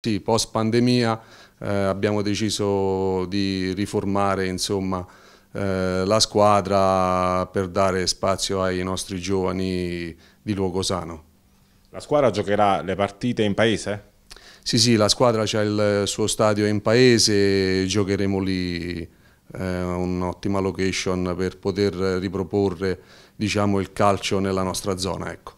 Sì, post pandemia eh, abbiamo deciso di riformare insomma, eh, la squadra per dare spazio ai nostri giovani di Luogosano. La squadra giocherà le partite in paese? Sì, sì, la squadra ha il suo stadio in paese, giocheremo lì eh, un'ottima location per poter riproporre diciamo, il calcio nella nostra zona. Ecco.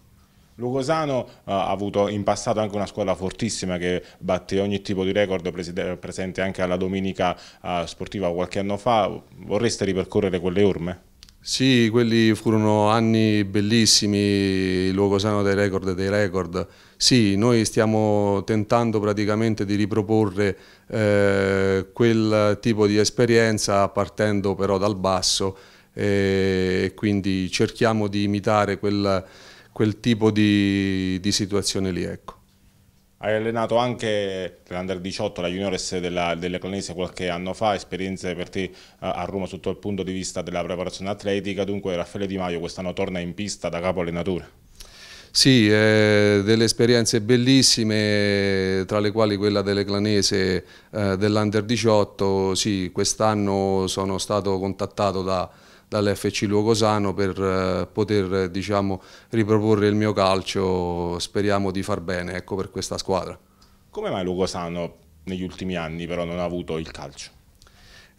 Lugosano eh, ha avuto in passato anche una squadra fortissima che batte ogni tipo di record presente anche alla domenica eh, sportiva qualche anno fa. Vorreste ripercorrere quelle orme? Sì, quelli furono anni bellissimi, il Lugosano dei record dei record. Sì, noi stiamo tentando praticamente di riproporre eh, quel tipo di esperienza partendo però dal basso eh, e quindi cerchiamo di imitare quel quel tipo di, di situazione lì. Ecco. Hai allenato anche l'Under 18, la Juniores della, della Clanese qualche anno fa, esperienze per te eh, a Roma sotto il punto di vista della preparazione atletica, dunque Raffaele Di Maio quest'anno torna in pista da capo allenatore. Sì, eh, delle esperienze bellissime, tra le quali quella delle Clanese eh, dell'Under 18, sì, quest'anno sono stato contattato da dall'FC Luogosano per eh, poter diciamo, riproporre il mio calcio, speriamo di far bene ecco, per questa squadra. Come mai Luogosano negli ultimi anni però non ha avuto il calcio?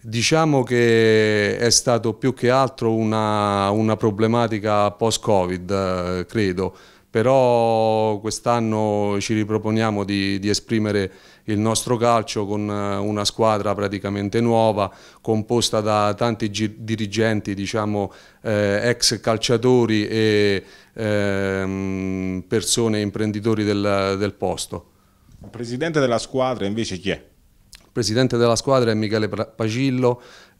Diciamo che è stato più che altro una, una problematica post-Covid, eh, credo però quest'anno ci riproponiamo di, di, esprimere il nostro calcio con eh, una squadra praticamente nuova, composta da tanti dirigenti, diciamo, eh, ex calciatori e eh, persone imprenditori del, del posto. Il presidente della squadra invece chi è? Il presidente della squadra è Michele Pacillo,